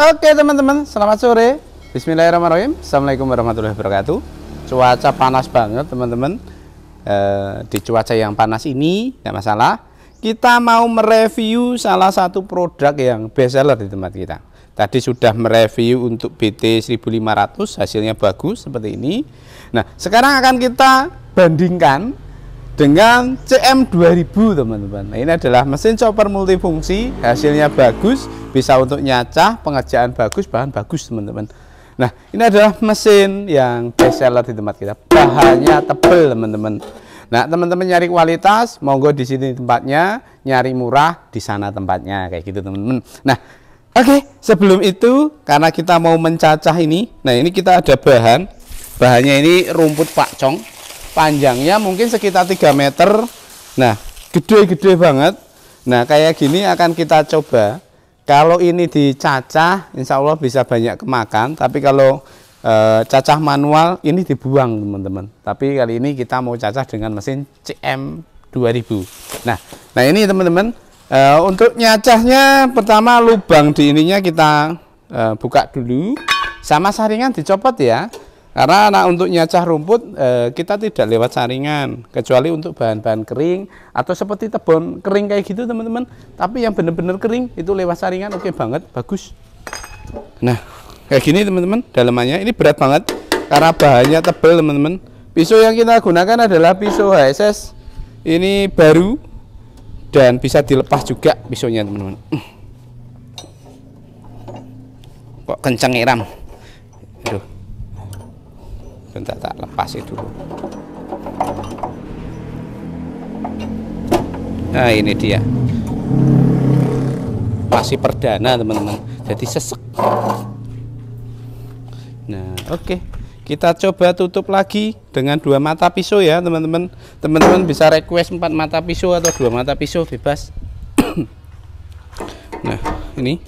Oke teman-teman, selamat sore. Bismillahirrahmanirrahim. Assalamualaikum warahmatullahi wabarakatuh. Cuaca panas banget teman-teman. E, di cuaca yang panas ini, tidak masalah. Kita mau mereview salah satu produk yang best seller di tempat kita. Tadi sudah mereview untuk BT 1500, hasilnya bagus seperti ini. Nah, sekarang akan kita bandingkan dengan CM 2000 teman-teman nah, ini adalah mesin chopper multifungsi hasilnya bagus bisa untuk nyacah pengerjaan bagus bahan bagus teman-teman nah ini adalah mesin yang best seller di tempat kita bahannya tebel teman-teman Nah, teman-teman nyari kualitas, monggo di sini tempatnya, nyari murah di sana tempatnya, kayak gitu teman-teman. Nah, oke, okay, sebelum itu karena kita mau mencacah ini, nah ini kita ada bahan, bahannya ini rumput pakcong panjangnya mungkin sekitar 3 meter nah gede-gede banget nah kayak gini akan kita coba kalau ini dicacah insya Allah bisa banyak kemakan tapi kalau e, cacah manual ini dibuang teman-teman tapi kali ini kita mau cacah dengan mesin CM 2000 nah nah ini teman-teman e, untuk nyacahnya pertama lubang di ininya kita e, buka dulu sama saringan dicopot ya karena nah, untuk nyacah rumput eh, kita tidak lewat saringan, kecuali untuk bahan-bahan kering atau seperti tebon kering kayak gitu teman-teman. Tapi yang benar-benar kering itu lewat saringan oke okay banget, bagus. Nah kayak gini teman-teman dalamannya ini berat banget karena bahannya tebal teman-teman. Pisau yang kita gunakan adalah pisau HSS ini baru dan bisa dilepas juga pisaunya teman-teman. Kok kenceng iram? bentar tak lepas itu nah ini dia masih perdana teman-teman jadi sesek nah oke okay. kita coba tutup lagi dengan dua mata pisau ya teman-teman teman-teman bisa request empat mata pisau atau dua mata pisau bebas nah ini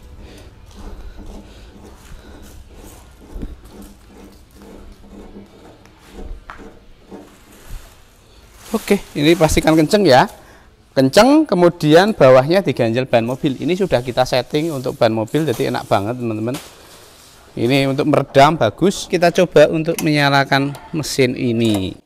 Oke, ini pastikan kenceng ya. Kenceng, kemudian bawahnya diganjel ban mobil. Ini sudah kita setting untuk ban mobil, jadi enak banget teman-teman. Ini untuk meredam, bagus. Kita coba untuk menyalakan mesin ini.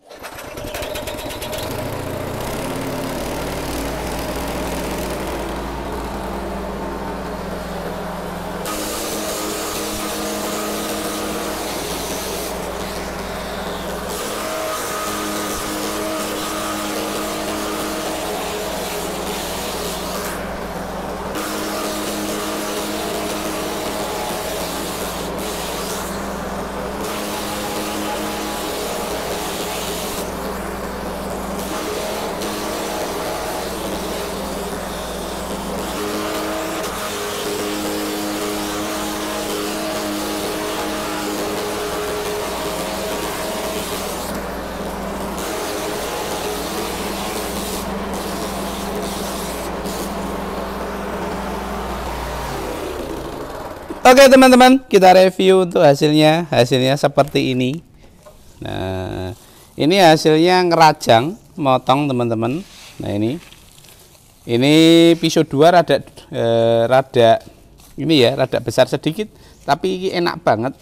Oke teman-teman, kita review untuk hasilnya. Hasilnya seperti ini. Nah, ini hasilnya ngerajang, motong teman-teman. Nah ini, ini pisau dua rada eh, rada ini ya, rada besar sedikit, tapi enak banget.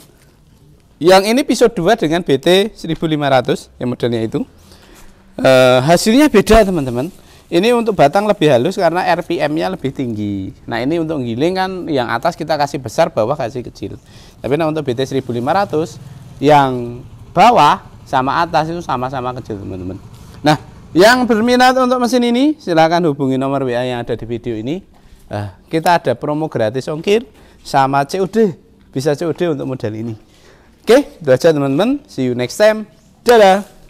Yang ini pisau dua dengan BT 1500 yang modelnya itu. eh, hasilnya beda teman-teman. Ini untuk batang lebih halus karena RPM-nya lebih tinggi. Nah ini untuk giling kan yang atas kita kasih besar, bawah kasih kecil. Tapi nah untuk BT 1500 yang bawah sama atas itu sama-sama kecil teman-teman. Nah yang berminat untuk mesin ini silahkan hubungi nomor WA yang ada di video ini. Nah, kita ada promo gratis ongkir sama COD. Bisa COD untuk model ini. Oke, itu aja teman-teman. See you next time. Dadah.